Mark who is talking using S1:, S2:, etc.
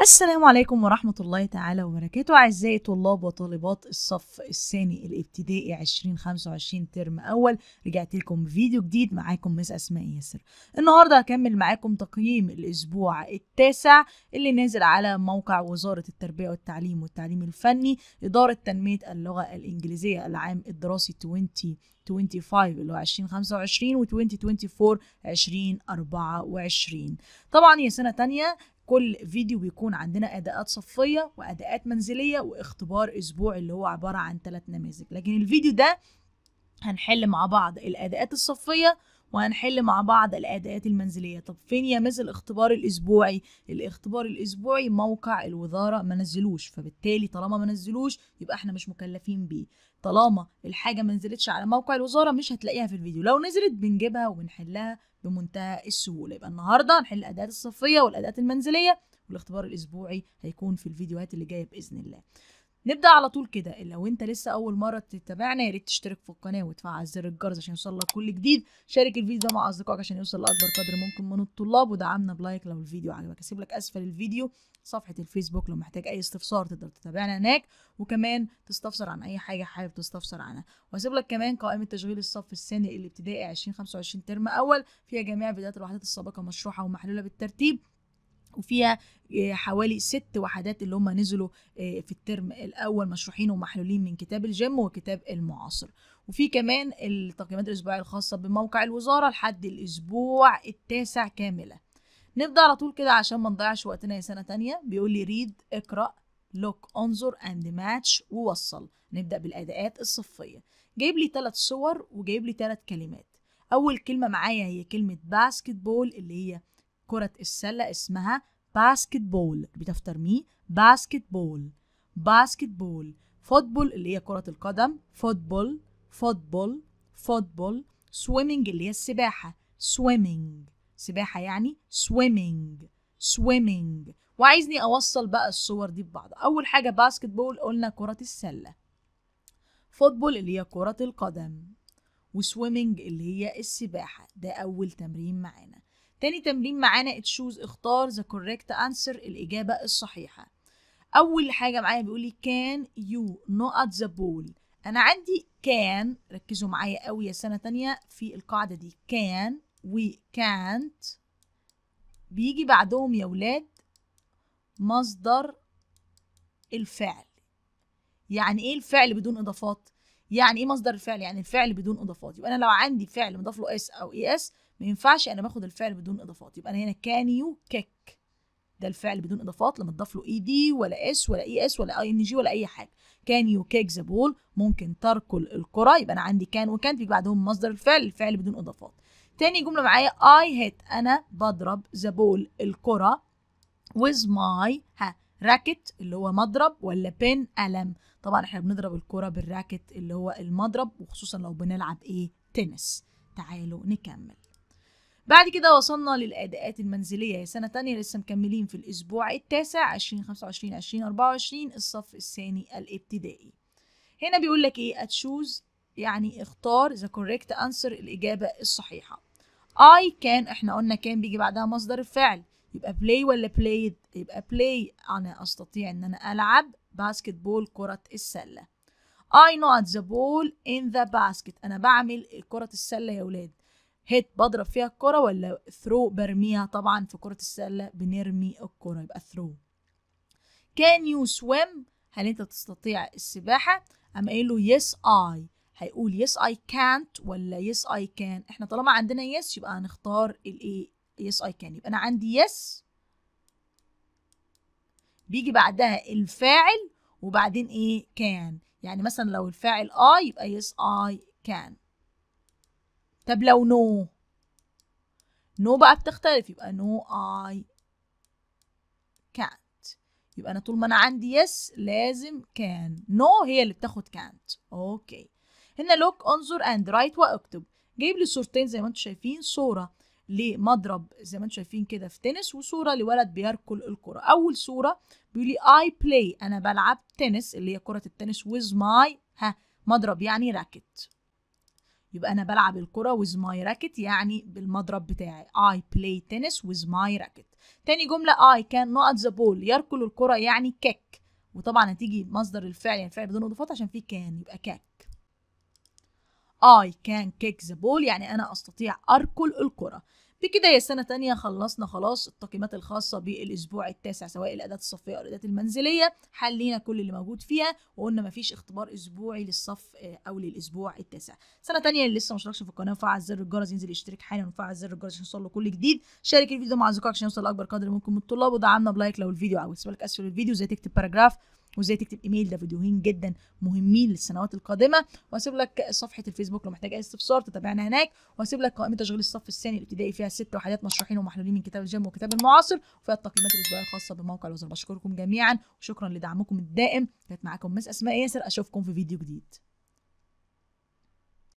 S1: السلام عليكم ورحمة الله تعالى وبركاته أعزائي طلاب وطالبات الصف الثاني الابتدائي 2025 ترم أول رجعت لكم فيديو جديد معاكم مس أسماء ياسر النهاردة هكمل معاكم تقييم الأسبوع التاسع اللي نازل على موقع وزارة التربية والتعليم والتعليم الفني إدارة تنمية اللغة الإنجليزية العام الدراسي 2025 اللي هو 2025 و 2024 2024 طبعا هي سنة تانية كل فيديو بيكون عندنا اداءات صفيه واداءات منزليه واختبار اسبوع اللي هو عباره عن ثلاث نماذج لكن الفيديو ده هنحل مع بعض الاداءات الصفيه وهنحل مع بعض الأداءات المنزلية طب فين يا مز الاختبار الأسبوعي الاختبار الأسبوعي موقع الوزارة ما نزلوش فبالتالي طالما ما نزلوش يبقى احنا مش مكلفين بيه طالما الحاجة ما نزلتش على موقع الوزارة مش هتلاقيها في الفيديو لو نزلت بنجيبها وبنحلها بمنتهى السهولة يبقى النهاردة هنحل الأداءات الصفية والأداءات المنزلية والاختبار الأسبوعي هيكون في الفيديوهات اللي جاية بإذن الله نبدا على طول كده لو انت لسه اول مره تتابعنا يا ريت تشترك في القناه وتفعل زر الجرس عشان يوصلك كل جديد شارك الفيديو ده مع اصدقائك عشان يوصل لاكبر قدر ممكن من الطلاب ودعمنا بلايك لو الفيديو عجبك اسيب لك اسفل الفيديو صفحه الفيسبوك لو محتاج اي استفسار تقدر تتابعنا هناك وكمان تستفسر عن اي حاجه حابب تستفسر عنها وهسيب لك كمان قائمه تشغيل الصف الثاني الابتدائي 2025 ترم اول فيها جميع فيديوهات الوحدات السابقه مشروحه ومحلوله بالترتيب وفيها آه، حوالي ست وحدات اللي هم نزلوا آه، في الترم الاول مشروحين ومحلولين من كتاب الجيم وكتاب المعاصر وفي كمان التقييمات الاسبوعيه الخاصه بموقع الوزاره لحد الاسبوع التاسع كامله نبدا على طول كده عشان ما نضيعش وقتنا يا سنه تانية بيقول لي ريد اقرا لوك انظر اند ماتش ووصل نبدا بالاداءات الصفيه جايب لي ثلاث صور وجايب لي ثلاث كلمات اول كلمه معايا هي كلمه باسكت بول اللي هي كره السله اسمها باسكت بول ريبيت مي باسكت بول باسكت بول فوتبول اللي هي كرة القدم فوتبول فوتبول فوتبول سويمنج اللي هي السباحة سويمنج سباحة يعني سويمنج سويمنج وعايزني اوصل بقى الصور دي ببعض اول حاجة باسكت بول قلنا كرة السلة فوتبول اللي هي كرة القدم وسويمنج اللي هي السباحة ده أول تمرين معانا تاني تمرين معانا تشوز اختار ذا كوريكت انسر الاجابه الصحيحه اول حاجه معايا بيقول لي كان يو نقط ذا بول انا عندي كان ركزوا معايا قوي يا سنه تانية في القاعده دي كان وكانت بيجي بعدهم يا ولاد مصدر الفعل يعني ايه الفعل بدون اضافات يعني ايه مصدر الفعل يعني الفعل بدون اضافات يبقى انا لو عندي فعل مضاف له اس او اي اس ما ينفعش انا باخد الفعل بدون اضافات يبقى انا هنا كان يو كيك ده الفعل بدون اضافات لما تضاف له اي دي ولا اس ولا اي اس ولا اي ان جي ولا اي حاجه كان يو كيك ذا بول ممكن تركل الكره يبقى انا عندي كان وكانت بيجي بعدهم مصدر الفعل الفعل بدون اضافات تاني جمله معايا اي هيت انا بضرب ذا بول الكره with my ها راكت اللي هو مضرب ولا بين قلم طبعا احنا بنضرب الكرة بالراكت اللي هو المضرب وخصوصا لو بنلعب ايه تنس تعالوا نكمل بعد كده وصلنا للأداءات المنزلية يا سنة تانية لسه مكملين في الأسبوع التاسع 2025 2024 الصف الثاني الابتدائي هنا بيقول لك ايه اتشوز يعني اختار the correct answer الإجابة الصحيحة I كان احنا قلنا كان بيجي بعدها مصدر الفعل يبقى بلاي ولا بلايد يبقى بلاي أنا أستطيع إن أنا ألعب باسكت بول كرة السلة I not the ball in the basket أنا بعمل كرة السلة يا ولاد هيت بضرب فيها الكرة ولا ثرو برميها طبعا في كرة السلة بنرمي الكرة يبقى ثرو can you swim هل انت تستطيع السباحة أما قايل له yes I هيقول yes I can't ولا yes I can احنا طالما عندنا yes يبقى هنختار الايه يس اي كان يبقى انا عندي يس بيجي بعدها الفاعل وبعدين ايه كان يعني مثلا لو الفاعل اي يبقى يس اي كان طب لو نو نو بقى بتختلف يبقى نو اي كانت يبقى انا طول ما انا عندي يس لازم كان نو no هي اللي بتاخد كانت اوكي هنا لوك انظر اند رايت واكتب جايب لي صورتين زي ما انتم شايفين صوره لمضرب زي ما انتم شايفين كده في تنس وصوره لولد بيركل الكره اول صوره بيقول لي اي بلاي انا بلعب تنس اللي هي كره التنس ويز ماي ها مضرب يعني راكت يبقى انا بلعب الكره ويز ماي راكت يعني بالمضرب بتاعي اي بلاي تنس ويز ماي راكت تاني جمله اي كان نقط ذا بول يركل الكره يعني كيك وطبعا هتيجي مصدر الفعل يعني الفعل بدون اضافات عشان فيه كان يبقى كاك I can kick the ball يعني أنا أستطيع أركل الكرة بكده يا سنة تانية خلصنا خلاص التقييمات الخاصة بالأسبوع التاسع سواء الأداة الصفية أو الأداة المنزلية حلينا كل اللي موجود فيها وقلنا مفيش اختبار أسبوعي للصف آه، أو للأسبوع التاسع سنة تانية اللي لسه مشتركش في القناة فعل زر الجرس ينزل يشترك حالا وفعل زر الجرس عشان يوصل له كل جديد شارك الفيديو مع أصدقائك عشان يوصل لأكبر قدر ممكن من الطلاب ودعمنا بلايك لو الفيديو عجبك اسفل الفيديو زي تكتب باراجراف وازاي تكتب ايميل ده فيديوهين جدا مهمين للسنوات القادمه واسيب لك صفحه الفيسبوك لو محتاج اي استفسار تتابعنا هناك واسيب لك قائمه تشغيل الصف الثاني الابتدائي فيها ست وحدات مشروحين ومحلولين من كتاب الجيم وكتاب المعاصر وفيها التقييمات الاسبوعيه الخاصه بموقع الوزاره بشكركم جميعا وشكرا لدعمكم الدائم كانت معاكم مس اسماء ياسر اشوفكم في فيديو جديد